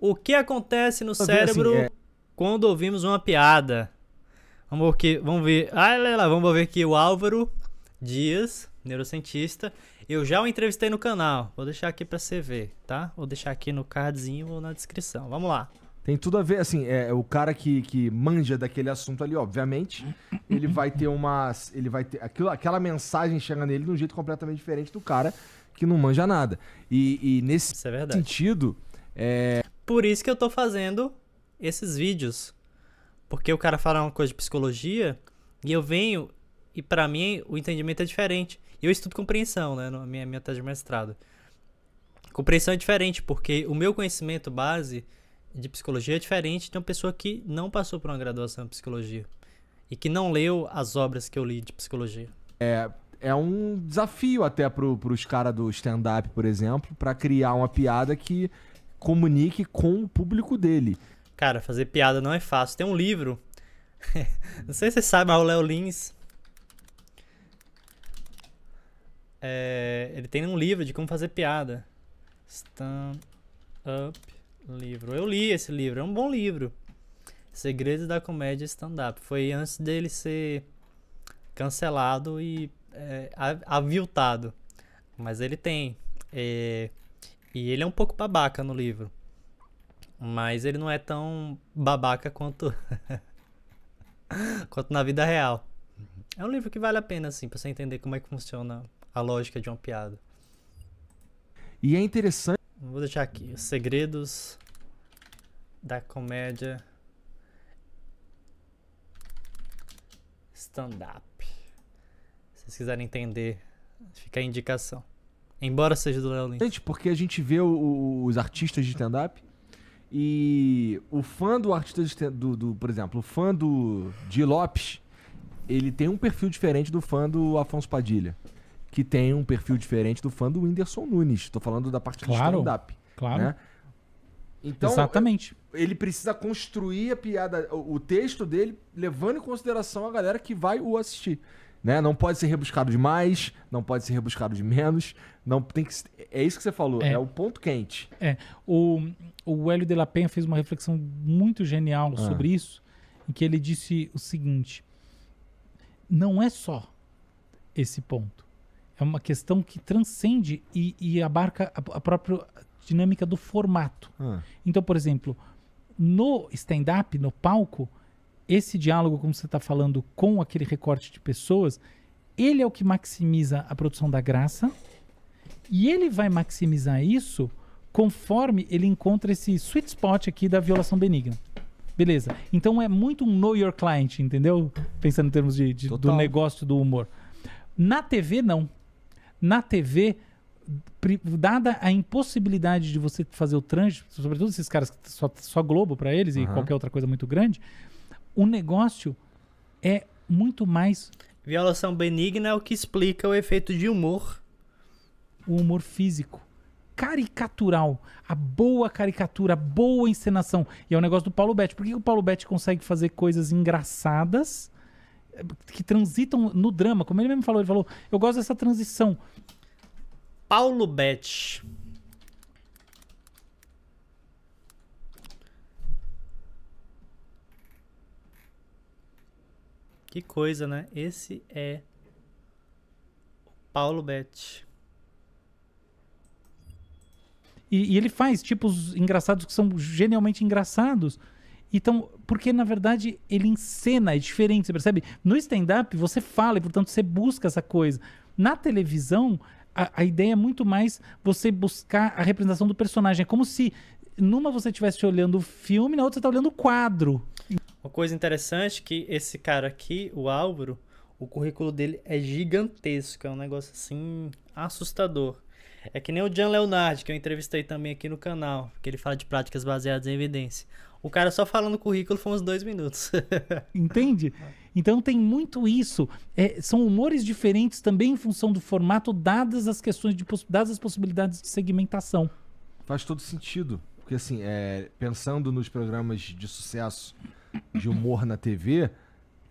O que acontece no assim, cérebro assim, é... quando ouvimos uma piada? Vamos ver, que, vamos ver. Ah, lá, vamos ver que o Álvaro Dias, neurocientista, eu já o entrevistei no canal. Vou deixar aqui para você ver, tá? Vou deixar aqui no cardzinho ou na descrição. Vamos lá. Tem tudo a ver, assim, é o cara que, que manja daquele assunto ali, obviamente, ele vai ter umas. Ele vai ter. Aquilo, aquela mensagem chega nele de um jeito completamente diferente do cara que não manja nada. E, e nesse é sentido. É... Por isso que eu tô fazendo esses vídeos. Porque o cara fala uma coisa de psicologia e eu venho e para mim o entendimento é diferente. Eu estudo compreensão, né, na minha minha tese de mestrado. Compreensão é diferente porque o meu conhecimento base de psicologia é diferente de uma pessoa que não passou por uma graduação em psicologia e que não leu as obras que eu li de psicologia. É, é um desafio até para os caras do stand-up, por exemplo, para criar uma piada que comunique com o público dele. Cara, fazer piada não é fácil. Tem um livro. não sei se você sabe, mas o Léo Lins. É, ele tem um livro de como fazer piada. Stand Up Livro. Eu li esse livro, é um bom livro. Segredos da Comédia Stand-Up. Foi antes dele ser cancelado e é, aviltado. Mas ele tem. É, e ele é um pouco babaca no livro. Mas ele não é tão babaca quanto quanto na vida real. É um livro que vale a pena assim para você entender como é que funciona a lógica de uma piada. E é interessante. Vou deixar aqui os segredos da comédia stand up. Se vocês quiserem entender, fica a indicação. Embora seja do Léo Lins. Porque a gente vê o, os artistas de stand-up e o fã do artista de do, do, por exemplo, o fã do de Lopes, ele tem um perfil diferente do fã do Afonso Padilha, que tem um perfil diferente do fã do Whindersson Nunes. Estou falando da parte claro, do stand-up. Claro. Né? Então, Exatamente. Ele precisa construir a piada, o texto dele, levando em consideração a galera que vai o assistir. Né? Não pode ser rebuscado demais, não pode ser rebuscado de menos. não tem que, É isso que você falou, é, é o ponto quente. É. O, o Hélio de la Penha fez uma reflexão muito genial ah. sobre isso, em que ele disse o seguinte: não é só esse ponto. É uma questão que transcende e, e abarca a, a, própria dinâmica do formato. Ah. Então, por exemplo, no stand-up, no palco, esse diálogo, como você está falando, com aquele recorte de pessoas, ele é o que maximiza a produção da graça e ele vai maximizar isso conforme ele encontra esse sweet spot aqui da violação benigna. Beleza. Então é muito um know your client, entendeu? Pensando em termos de, de do negócio do humor. Na TV, não. Na TV, dada a impossibilidade de você fazer o trânsito, sobretudo esses caras que só, só Globo para eles uhum. e qualquer outra coisa muito grande, o negócio é muito mais. Violação benigna é o que explica o efeito de humor. O humor físico. Caricatural. A boa caricatura, a boa encenação. E é o um negócio do Paulo Betti. Por que o Paulo Betti consegue fazer coisas engraçadas eh, que transitam no drama? Como ele mesmo falou, ele falou: eu gosto dessa transição. Paulo Betti Que coisa, né? Esse é Paulo Bet. E, e, ele faz tipos engraçados que são genialmente engraçados. Então, porque na verdade ele encena, é diferente, você percebe? No stand-up você fala e portanto você busca essa coisa. Na televisão, a, a ideia é muito mais você buscar a representação do personagem. É como se numa você estivesse olhando o filme, na outra você está olhando o quadro. Uma coisa interessante é que esse cara aqui, o Álvaro, o currículo dele é gigantesco, é um negócio assim assustador. É que nem o Jean Leonardo, que eu entrevistei também aqui no canal, que ele fala de práticas baseadas em evidência. O cara só falando o currículo foi uns dois minutos. Entende? Então tem muito isso. É, são humores diferentes também em função do formato, dadas as questões de dadas as possibilidades de segmentação. Faz todo sentido. Porque assim, é, pensando nos programas de sucesso de humor na TV,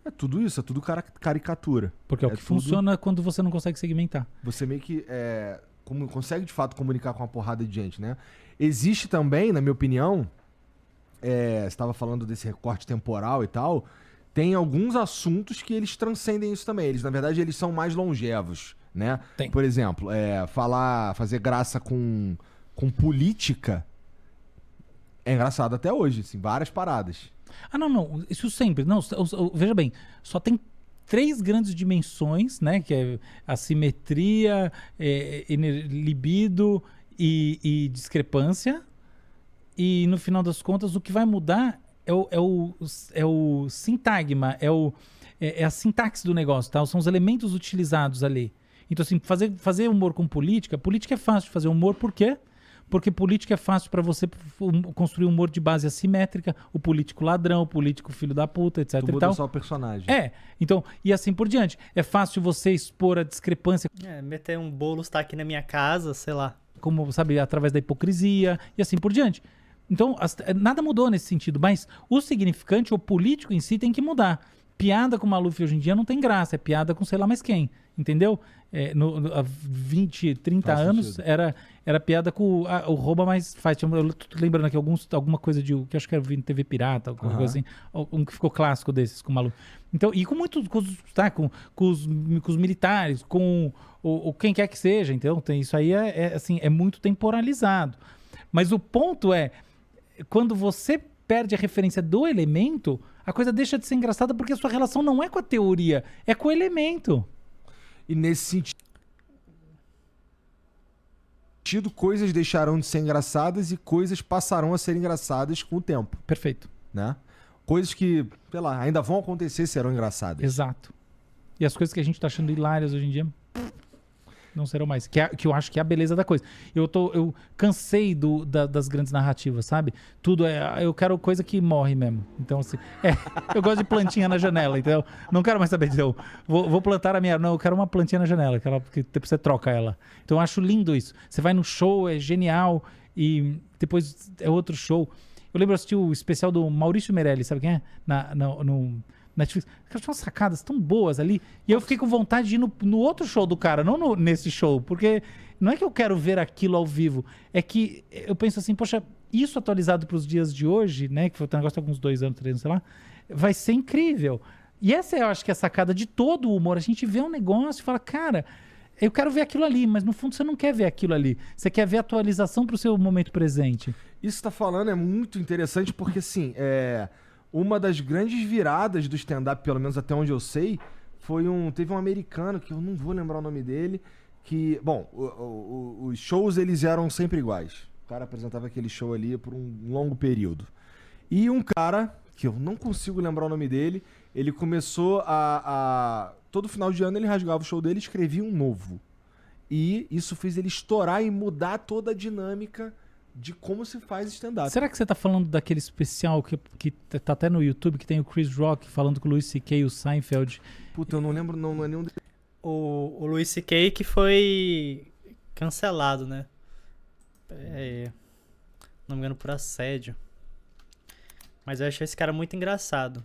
é tudo isso, é tudo caricatura. Porque é, é o que tudo... funciona quando você não consegue segmentar. Você meio que é, como, consegue de fato comunicar com uma porrada de gente, né? Existe também, na minha opinião, é, você estava falando desse recorte temporal e tal, tem alguns assuntos que eles transcendem isso também. Eles, na verdade, eles são mais longevos, né? Tem. Por exemplo, é, falar, fazer graça com, com política é engraçado até hoje, assim, várias paradas. Ah, não, não. Isso sempre. Não, veja bem, só tem três grandes dimensões, né? Que é assimetria, é, libido e, e, discrepância. E no final das contas, o que vai mudar é o, é o, é o sintagma, é, o, é, é a sintaxe do negócio, tá? são os elementos utilizados ali. Então, assim, fazer, fazer humor com política, política é fácil de fazer humor, por quê? Porque porque política é fácil para você construir um humor de base assimétrica, o político ladrão, o político filho da puta, etc. Tu muda só o personagem. É, então, e assim por diante. É fácil você expor a discrepância. É, meter um bolo está aqui na minha casa, sei lá. Como, sabe, através da hipocrisia e assim por diante. Então, as, é, nada mudou nesse sentido, mas o significante, o político em si, tem que mudar. Piada com Maluf hoje em dia não tem graça, é piada com sei lá mais quem, entendeu? É, no, no, há 20, 30 Faz anos sentido. era era piada com a, o rouba mais faz. Eu tô lembrando aqui alguns, alguma coisa de que acho que era vindo TV Pirata, alguma uhum. coisa assim. Um que ficou clássico desses com o maluco. Então, e com muitos, com, tá, com, com, os, com os militares, com o, o, quem quer que seja, então tem isso aí é, é, assim, é muito temporalizado. Mas o ponto é quando você perde a referência do elemento, a coisa deixa de ser engraçada porque a sua relação não é com a teoria, é com o elemento. E nesse sentido coisas deixarão de ser engraçadas e coisas passarão a ser engraçadas com o tempo. Perfeito. Né? Coisas que, sei lá, ainda vão acontecer serão engraçadas. Exato. E as coisas que a gente tá achando hilárias hoje em dia não serão mais. Que, é, que eu acho que é a beleza da coisa. Eu, tô, eu cansei do, da, das grandes narrativas, sabe? Tudo é. Ah, eu quero coisa que morre mesmo. Então, assim. É, eu gosto de plantinha na janela, então. Não quero mais saber. Então, vou, vou plantar a minha. Não, eu quero uma plantinha na janela, que, ela, que depois você troca ela. Então, eu acho lindo isso. Você vai no show, é genial. E depois é outro show. Eu lembro de assistir o especial do Maurício Meirelles, sabe quem é? Na, na, no, Netflix. Aquelas tinha sacadas tão boas ali. E eu fiquei com vontade de ir no, no outro show do cara, não no, nesse show. Porque não é que eu quero ver aquilo ao vivo. É que eu penso assim, poxa, isso atualizado para os dias de hoje, né? Que foi um negócio de alguns dois anos, três anos, sei lá. Vai ser incrível. E essa eu acho que é a sacada de todo o humor. A gente vê um negócio e fala, cara, eu quero ver aquilo ali, mas no fundo você não quer ver aquilo ali. Você quer ver atualização para o seu momento presente. Isso está falando é muito interessante porque, assim, é uma das grandes viradas do stand-up, pelo menos até onde eu sei, foi um. Teve um americano, que eu não vou lembrar o nome dele, que. Bom, o, o, os shows eles eram sempre iguais. O cara apresentava aquele show ali por um longo período. E um cara, que eu não consigo lembrar o nome dele, ele começou a. a... Todo final de ano ele rasgava o show dele e escrevia um novo. E isso fez ele estourar e mudar toda a dinâmica de como se faz stand-up. Será que você tá falando daquele especial que, que tá até no YouTube, que tem o Chris Rock falando com o Luis C.K. e o Seinfeld? Puta, eu não lembro, não, não é nenhum... O, o Luis C.K. que foi cancelado, né? É, não me engano, por assédio. Mas eu achei esse cara muito engraçado.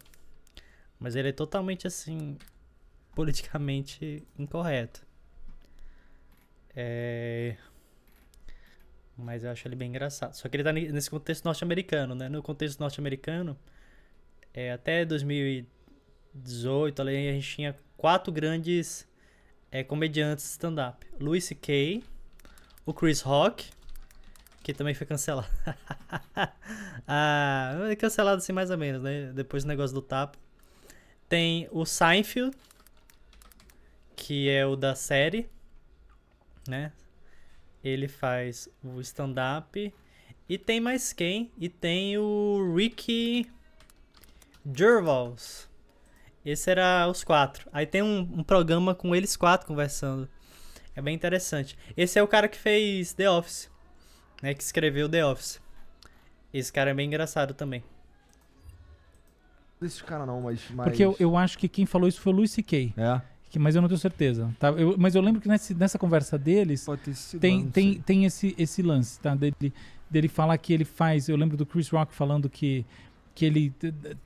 Mas ele é totalmente, assim, politicamente incorreto. É... Mas eu acho ele bem engraçado. Só que ele tá nesse contexto norte-americano, né? No contexto norte-americano, é, até 2018, ali, a gente tinha quatro grandes é, comediantes stand-up. Louis C.K., o Chris Rock, que também foi cancelado. ah, é cancelado assim mais ou menos, né? Depois do negócio do tapa. Tem o Seinfeld, que é o da série, né? ele faz o stand-up. E tem mais quem? E tem o Ricky Gervais. Esse era os quatro. Aí tem um, um, programa com eles quatro conversando. É bem interessante. Esse é o cara que fez The Office, né? Que escreveu The Office. Esse cara é bem engraçado também. Esse cara não, mas. mas... Porque eu, eu acho que quem falou isso foi o Luis C.K. É que, mas eu não tenho certeza. Tá? Eu, mas eu lembro que nesse, nessa conversa deles tem, tem, tem esse, esse lance, tá? Dele, dele falar que ele faz. Eu lembro do Chris Rock falando que, que ele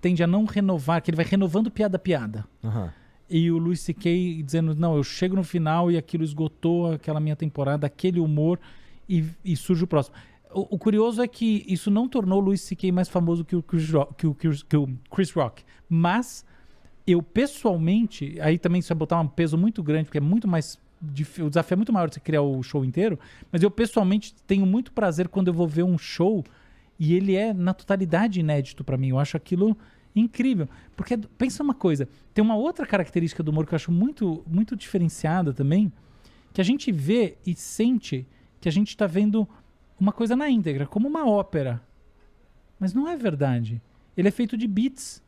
tende a não renovar, que ele vai renovando piada a piada. Uhum. E o Luis C.K. dizendo: não, eu chego no final e aquilo esgotou aquela minha temporada, aquele humor, e, e surge o próximo. O, o, curioso é que isso não tornou o Luis C.K. mais famoso que o Chris Rock. Que o, que o Chris Rock mas eu pessoalmente, aí também você vai botar um peso muito grande, porque é muito mais o desafio é muito maior de você criar o show inteiro, mas eu pessoalmente tenho muito prazer quando eu vou ver um show e ele é na totalidade inédito para mim. Eu acho aquilo incrível, porque pensa uma coisa, tem uma outra característica do humor que eu acho muito muito diferenciada também, que a gente vê e sente que a gente está vendo uma coisa na íntegra, como uma ópera. Mas não é verdade. Ele é feito de beats.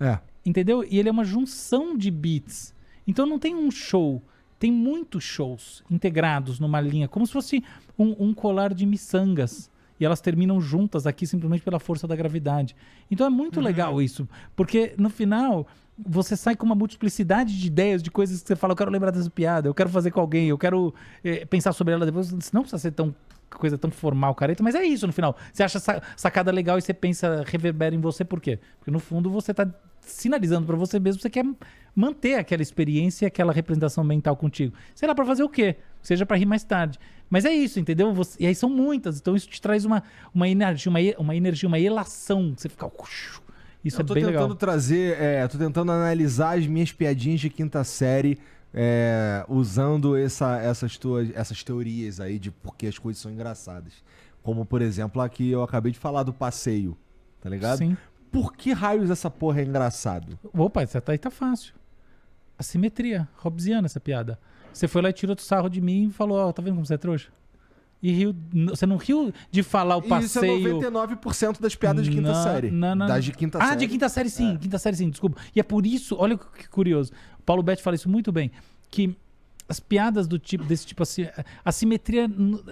É. Entendeu? E ele é uma junção de beats. Então não tem um show, tem muitos shows integrados numa linha, como se fosse um, um colar de miçangas. E elas terminam juntas aqui simplesmente pela força da gravidade. Então é muito uhum. legal isso, porque no final você sai com uma multiplicidade de ideias, de coisas que você fala, eu quero lembrar dessa piada, eu quero fazer com alguém, eu quero é, pensar sobre ela depois. Não precisa ser tão coisa tão formal, careta, mas é isso no final. Você acha sacada legal e você pensa, reverbera em você, por quê? Porque no fundo você está sinalizando para você mesmo que você quer manter aquela experiência, aquela representação mental contigo. Sei lá, para fazer o quê? Seja para rir mais tarde. Mas é isso, entendeu? Você, e aí são muitas, então isso te traz uma, uma energia, uma, uma energia, uma elação. Você fica. Isso eu é bem legal. Eu tô tentando legal. trazer, é, tô tentando analisar as minhas piadinhas de quinta série é, usando essa, essas, tuas, essas teorias aí de porque as coisas são engraçadas. Como, por exemplo, aqui eu acabei de falar do passeio, tá ligado? Sim. Por que raios essa porra é engraçado? Opa, essa aí tá fácil. Assimetria, hobbesiana essa piada. Você foi lá e tirou do sarro de mim e falou, ó, oh, tá vendo como você é trouxa? E riu, você não riu de falar o passeio... Isso é 99% das piadas de quinta não, série. Não, não, das de quinta ah, série. Ah, de quinta série sim, é. quinta série sim, desculpa. E é por isso, olha que curioso, o Paulo Betti fala isso muito bem, que as piadas do tipo, desse tipo assim, a simetria,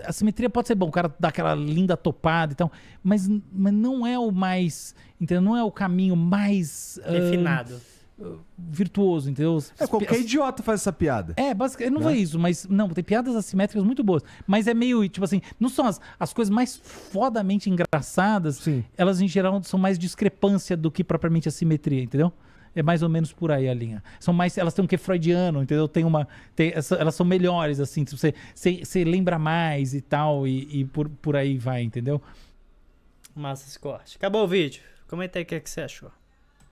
a simetria pode ser bom, o cara dá aquela linda topada e tal, mas, mas não é o mais, entendeu? Não é o caminho mais... Ah, Refinado. Uh, virtuoso, entendeu? É, qualquer as... idiota faz essa piada. É, basicamente, não né? é isso, mas não, tem piadas assimétricas muito boas, mas é meio, tipo assim, não são as, as coisas mais fodamente engraçadas, Sim. elas em geral são mais discrepância do que propriamente simetria entendeu? É mais ou menos por aí a linha. São mais, elas têm um que freudiano, entendeu? Tem uma, tem, elas são melhores assim, tipo, você, você, você lembra mais e tal e, e, por, por aí vai, entendeu? Massa esse corte. Acabou o vídeo. Comenta aí o que, é que você achou.